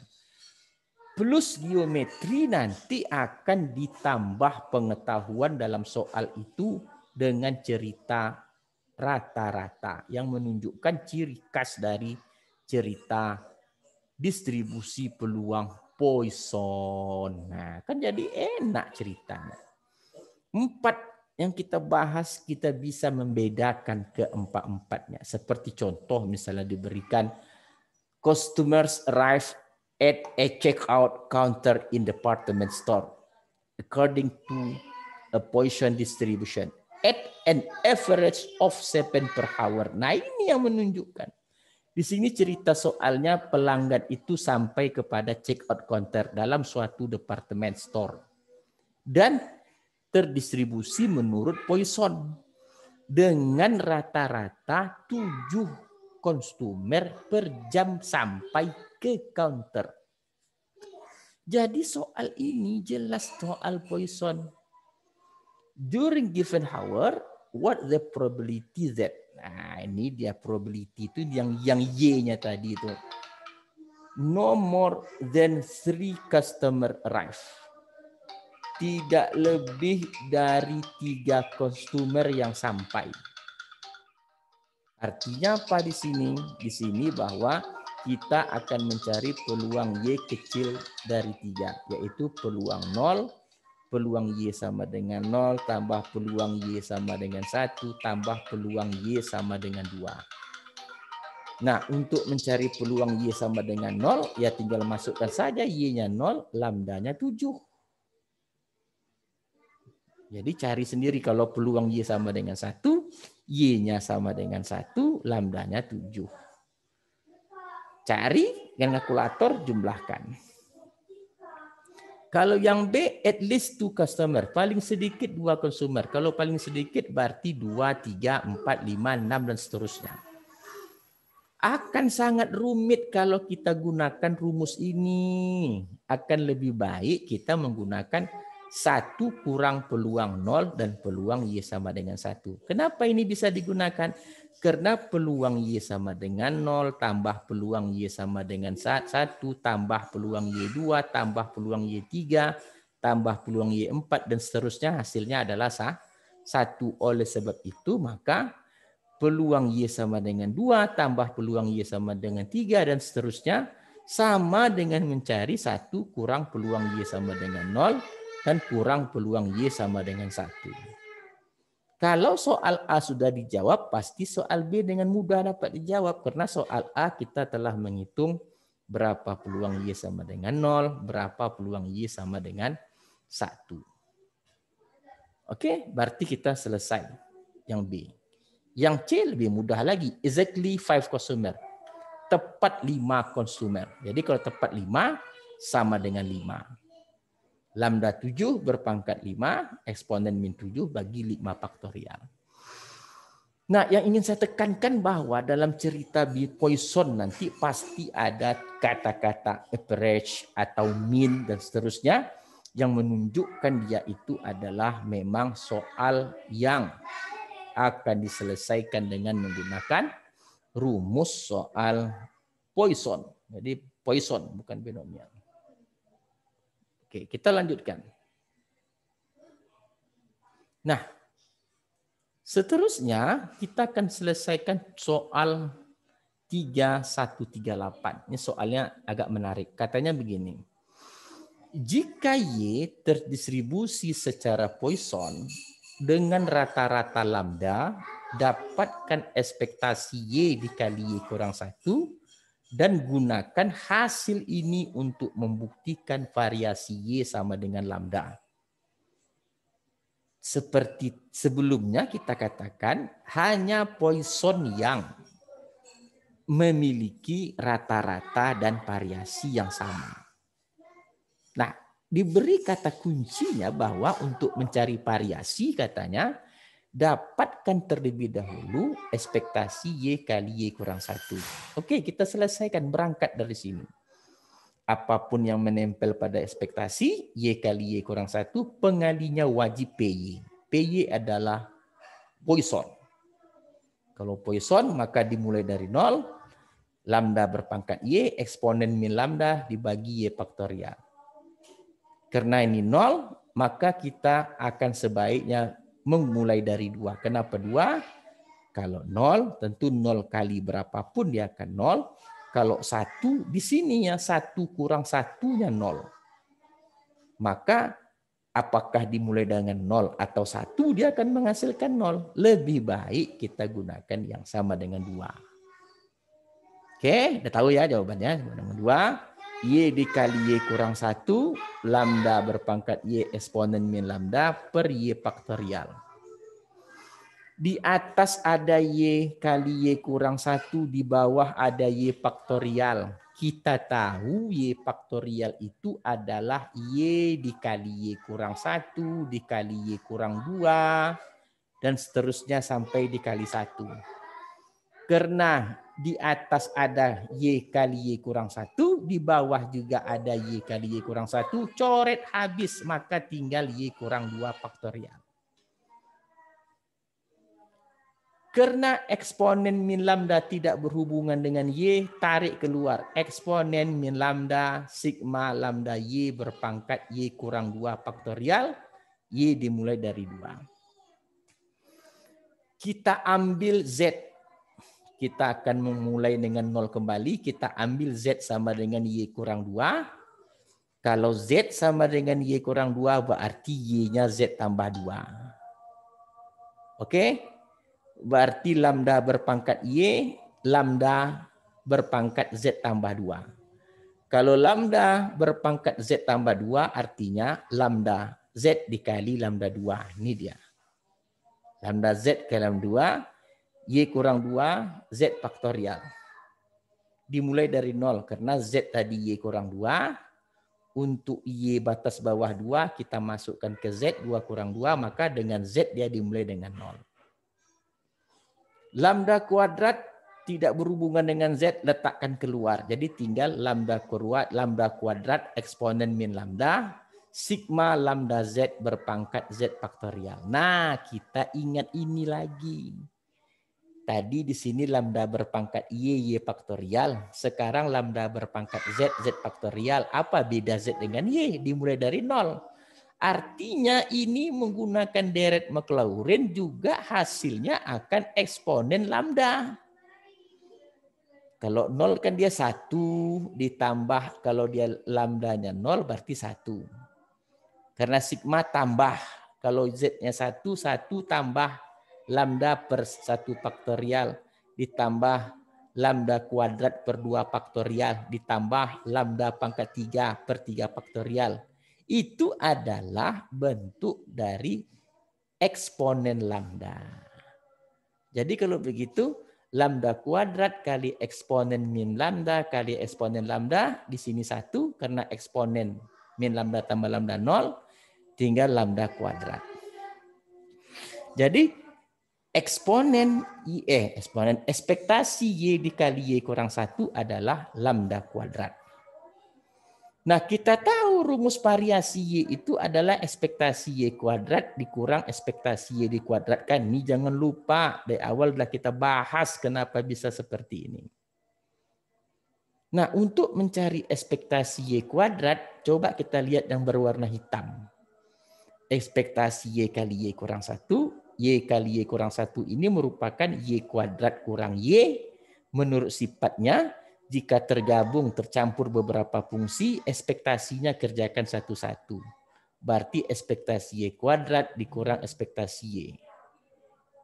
plus geometri nanti akan ditambah pengetahuan dalam soal itu dengan cerita rata-rata yang menunjukkan ciri khas dari cerita distribusi peluang Poisson. Nah, kan jadi enak ceritanya. Empat yang kita bahas kita bisa membedakan keempat-empatnya. Seperti contoh misalnya diberikan customers arrive at a checkout counter in department store according to a poison distribution at an average of 7 per hour. Nah ini yang menunjukkan. Di sini cerita soalnya pelanggan itu sampai kepada checkout counter dalam suatu department store. Dan terdistribusi menurut poison dengan rata-rata 7 konsumer per jam sampai ke counter. Jadi soal ini jelas soal poison. During given hour, what the probability that? Nah, ini dia probability itu yang yang Y-nya tadi itu. No more than three customer arrive. Tidak lebih dari tiga customer yang sampai. Artinya apa di sini? Di sini bahwa kita akan mencari peluang Y kecil dari tiga, yaitu peluang 0, peluang Y sama dengan 0, tambah peluang Y sama dengan 1, tambah peluang Y sama dengan 2. Nah, untuk mencari peluang Y sama dengan 0, ya tinggal masukkan saja Y-nya 0, lambdanya 7. Jadi cari sendiri kalau peluang Y sama dengan 1, Y-nya sama dengan 1, lambdanya 7. Cari dengan kalkulator jumlahkan. Kalau yang B at least two customer, paling sedikit dua consumer. Kalau paling sedikit berarti dua, tiga, empat, lima, enam dan seterusnya. Akan sangat rumit kalau kita gunakan rumus ini. Akan lebih baik kita menggunakan satu kurang peluang nol dan peluang y sama dengan satu. Kenapa ini bisa digunakan? Karena peluang Y sama dengan 0, tambah peluang Y sama dengan 1, tambah peluang Y2, tambah peluang Y3, tambah peluang Y4, dan seterusnya hasilnya adalah satu Oleh sebab itu, maka peluang Y sama dengan 2, tambah peluang Y sama dengan 3, dan seterusnya sama dengan mencari satu kurang peluang Y sama dengan 0, dan kurang peluang Y sama dengan 1. Kalau soal A sudah dijawab, pasti soal B dengan mudah dapat dijawab. Karena soal A kita telah menghitung berapa peluang Y sama dengan 0, berapa peluang Y sama dengan 1. Oke, berarti kita selesai yang B. Yang C lebih mudah lagi, exactly 5 consumer. Tepat 5 consumer. Jadi kalau tepat 5, sama dengan 5. Lambda 7 berpangkat 5, eksponen min 7 bagi lima faktorial. Nah, yang ingin saya tekankan bahwa dalam cerita Poisson nanti pasti ada kata-kata average atau mean dan seterusnya yang menunjukkan dia itu adalah memang soal yang akan diselesaikan dengan menggunakan rumus soal Poisson. Jadi Poisson bukan binomial. Oke, kita lanjutkan. Nah, seterusnya kita akan selesaikan soal 3138. Ini soalnya agak menarik. Katanya begini. Jika Y terdistribusi secara Poisson dengan rata-rata lambda, dapatkan ekspektasi Y dikali Y kurang satu dan gunakan hasil ini untuk membuktikan variasi Y sama dengan lambda. Seperti sebelumnya kita katakan hanya Poisson yang memiliki rata-rata dan variasi yang sama. Nah, diberi kata kuncinya bahwa untuk mencari variasi katanya dapatkan terlebih dahulu ekspektasi Y kali Y kurang satu. Oke, kita selesaikan berangkat dari sini. Apapun yang menempel pada ekspektasi, Y kali Y kurang satu, pengalinya wajib PY. PY adalah Poisson. Kalau Poisson, maka dimulai dari nol, lambda berpangkat Y, eksponen min lambda dibagi Y faktorial. Karena ini nol, maka kita akan sebaiknya mulai dari dua. Kenapa dua? Kalau nol, tentu nol kali berapapun dia akan nol. Kalau satu, di sini ya satu kurang satunya nol. Maka apakah dimulai dengan nol atau satu dia akan menghasilkan nol. Lebih baik kita gunakan yang sama dengan dua. Oke, udah tahu ya jawabannya. Nomor dua, Y dikali Y kurang 1, lambda berpangkat Y eksponen min lambda per Y faktorial. Di atas ada Y kali Y kurang 1, di bawah ada Y faktorial. Kita tahu Y faktorial itu adalah Y dikali Y kurang 1, dikali Y kurang 2, dan seterusnya sampai dikali 1. Karena di atas ada Y kali Y kurang satu, di bawah juga ada Y kali Y kurang satu, coret habis, maka tinggal Y kurang dua faktorial. Karena eksponen min lambda tidak berhubungan dengan Y, tarik keluar. Eksponen min lambda, sigma lambda Y berpangkat Y kurang dua faktorial, Y dimulai dari dua Kita ambil Z kita akan memulai dengan nol kembali. Kita ambil Z sama dengan Y kurang 2. Kalau Z sama dengan Y kurang 2 berarti Y-nya Z tambah 2. Oke? Okay? Berarti lambda berpangkat Y, lambda berpangkat Z tambah 2. Kalau lambda berpangkat Z tambah 2 artinya lambda Z dikali lambda 2. Ini dia. Lambda Z ke lambda 2 Y kurang 2, Z faktorial. Dimulai dari 0 karena Z tadi Y kurang 2. Untuk Y batas bawah 2 kita masukkan ke Z 2 kurang 2 maka dengan Z dia dimulai dengan 0. Lambda kuadrat tidak berhubungan dengan Z letakkan keluar. Jadi tinggal lambda kuadrat, lambda kuadrat eksponen min lambda sigma lambda z berpangkat z faktorial. Nah, kita ingat ini lagi. Tadi di sini lambda berpangkat Y, Y faktorial. Sekarang lambda berpangkat Z, Z faktorial. Apa beda Z dengan Y? Dimulai dari nol. Artinya ini menggunakan deret Maclaurin juga hasilnya akan eksponen lambda. Kalau nol kan dia satu ditambah kalau dia lambdanya nol berarti satu. Karena sigma tambah. Kalau Z-nya satu, satu tambah lambda per satu faktorial ditambah lambda kuadrat per dua faktorial ditambah lambda pangkat tiga per tiga faktorial. Itu adalah bentuk dari eksponen lambda. Jadi kalau begitu lambda kuadrat kali eksponen min lambda kali eksponen lambda di sini satu karena eksponen min lambda tambah lambda nol tinggal lambda kuadrat. Jadi eksponen y eh, eksponen ekspektasi Y dikali Y kurang satu adalah lambda kuadrat. Nah, kita tahu rumus variasi Y itu adalah ekspektasi Y kuadrat dikurang ekspektasi Y kan Ini jangan lupa dari awal telah kita bahas kenapa bisa seperti ini. Nah, untuk mencari ekspektasi Y kuadrat, coba kita lihat yang berwarna hitam. Ekspektasi Y kali Y kurang satu Y kali Y kurang satu ini merupakan Y kuadrat kurang Y menurut sifatnya. Jika tergabung tercampur beberapa fungsi, ekspektasinya kerjakan satu-satu. Berarti ekspektasi Y kuadrat dikurang ekspektasi Y.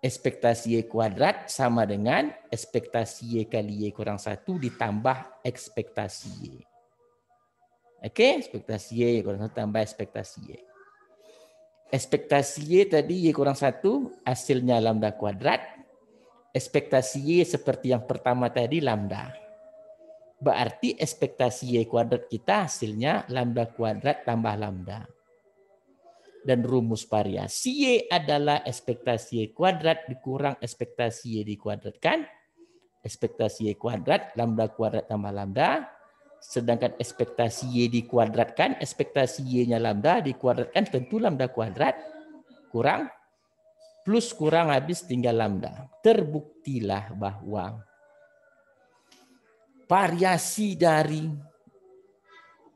Ekspektasi Y kuadrat sama dengan ekspektasi Y kali Y kurang satu ditambah ekspektasi Y. Oke, ekspektasi Y kurang satu tambah ekspektasi Y ekspektasi Y tadi Y kurang satu hasilnya lambda kuadrat. Ekspektasi Y seperti yang pertama tadi lambda. Berarti ekspektasi Y kuadrat kita hasilnya lambda kuadrat tambah lambda. Dan rumus variasi Y adalah ekspektasi Y kuadrat dikurang ekspektasi Y dikuadratkan. Ekspektasi Y kuadrat, lambda kuadrat tambah lambda Sedangkan ekspektasi Y dikuadratkan, ekspektasi Y-nya lambda dikuadratkan, tentu lambda kuadrat kurang plus kurang habis tinggal lambda. Terbuktilah bahwa variasi dari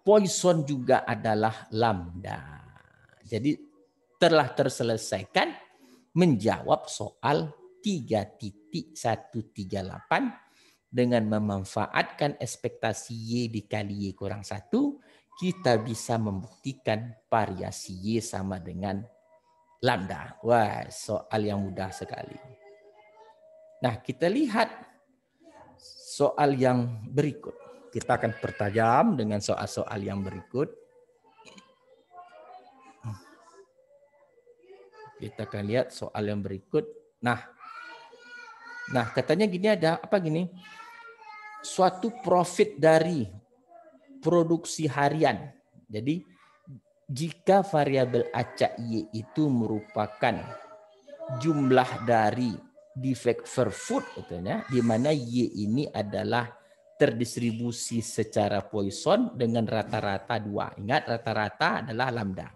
Poisson juga adalah lambda. Jadi telah terselesaikan menjawab soal 3.138 dengan memanfaatkan ekspektasi Y dikali Y kurang satu, kita bisa membuktikan variasi Y sama dengan lambda. Wah, soal yang mudah sekali. Nah, kita lihat soal yang berikut. Kita akan pertajam dengan soal-soal yang berikut. Kita akan lihat soal yang berikut. Nah, Nah, katanya gini ada apa gini? Suatu profit dari produksi harian. Jadi jika variabel acak y itu merupakan jumlah dari defect per food katanya di mana y ini adalah terdistribusi secara Poisson dengan rata-rata dua. Ingat rata-rata adalah lambda.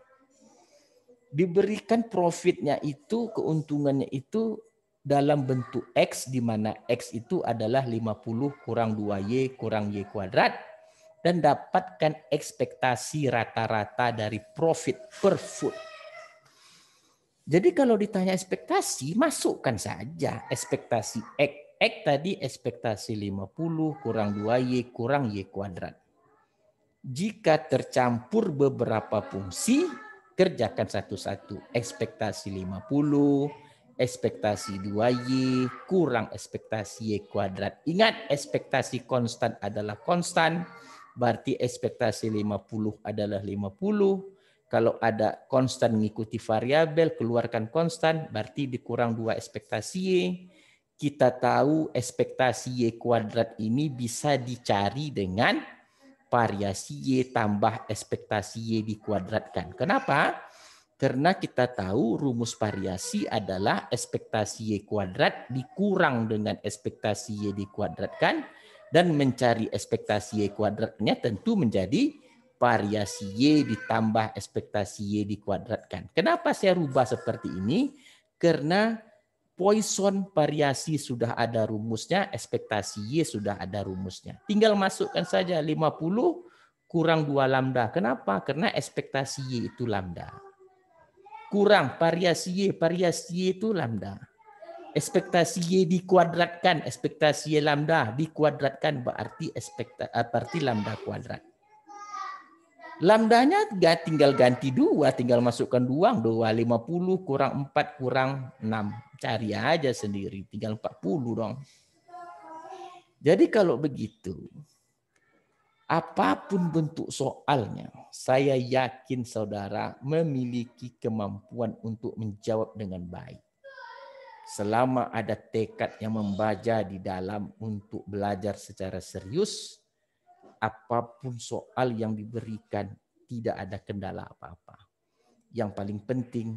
Diberikan profitnya itu, keuntungannya itu dalam bentuk X di mana X itu adalah 50 kurang 2Y kurang Y kuadrat dan dapatkan ekspektasi rata-rata dari profit per foot. Jadi kalau ditanya ekspektasi, masukkan saja ekspektasi X. X tadi ekspektasi 50 kurang 2Y kurang Y kuadrat. Jika tercampur beberapa fungsi, kerjakan satu-satu. Ekspektasi 50, ekspektasi 2Y kurang ekspektasi Y kuadrat. Ingat ekspektasi konstan adalah konstan, berarti ekspektasi 50 adalah 50. Kalau ada konstan mengikuti variabel, keluarkan konstan, berarti dikurang dua ekspektasi Y. Kita tahu ekspektasi Y kuadrat ini bisa dicari dengan variasi Y tambah ekspektasi Y dikuadratkan. Kenapa? Kenapa? Karena kita tahu rumus variasi adalah ekspektasi Y kuadrat dikurang dengan ekspektasi Y dikuadratkan dan mencari ekspektasi Y kuadratnya tentu menjadi variasi Y ditambah ekspektasi Y dikuadratkan. Kenapa saya rubah seperti ini? Karena Poisson variasi sudah ada rumusnya, ekspektasi Y sudah ada rumusnya. Tinggal masukkan saja 50 kurang 2 lambda. Kenapa? Karena ekspektasi Y itu lambda kurang variasi Y. Variasi Y itu lambda. Ekspektasi Y dikuadratkan, ekspektasi Y lambda dikuadratkan berarti ekspekta, eh, berarti lambda kuadrat. Lambdanya gak tinggal ganti dua, tinggal masukkan dua, dua lima puluh kurang empat kurang enam. Cari aja sendiri, tinggal empat puluh dong. Jadi kalau begitu, Apapun bentuk soalnya, saya yakin saudara memiliki kemampuan untuk menjawab dengan baik. Selama ada tekad yang membaca di dalam untuk belajar secara serius, apapun soal yang diberikan tidak ada kendala apa-apa. Yang paling penting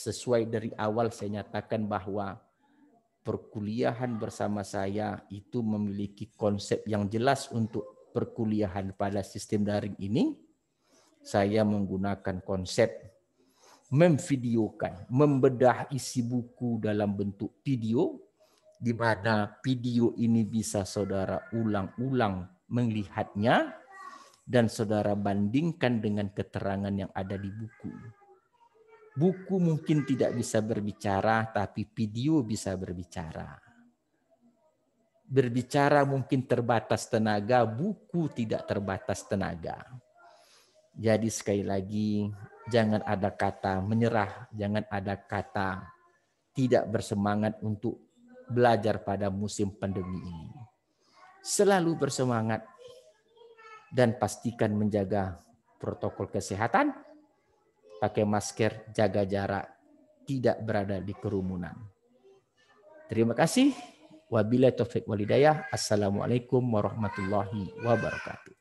sesuai dari awal saya nyatakan bahwa perkuliahan bersama saya itu memiliki konsep yang jelas untuk perkuliahan pada sistem daring ini, saya menggunakan konsep memvideokan, membedah isi buku dalam bentuk video, di mana video ini bisa saudara ulang-ulang melihatnya, dan saudara bandingkan dengan keterangan yang ada di buku. Buku mungkin tidak bisa berbicara, tapi video bisa berbicara berbicara mungkin terbatas tenaga, buku tidak terbatas tenaga. Jadi sekali lagi, jangan ada kata menyerah, jangan ada kata tidak bersemangat untuk belajar pada musim pandemi ini. Selalu bersemangat dan pastikan menjaga protokol kesehatan, pakai masker, jaga jarak, tidak berada di kerumunan. Terima kasih. Wabillahi taufik walidayah. Assalamualaikum warahmatullahi wabarakatuh.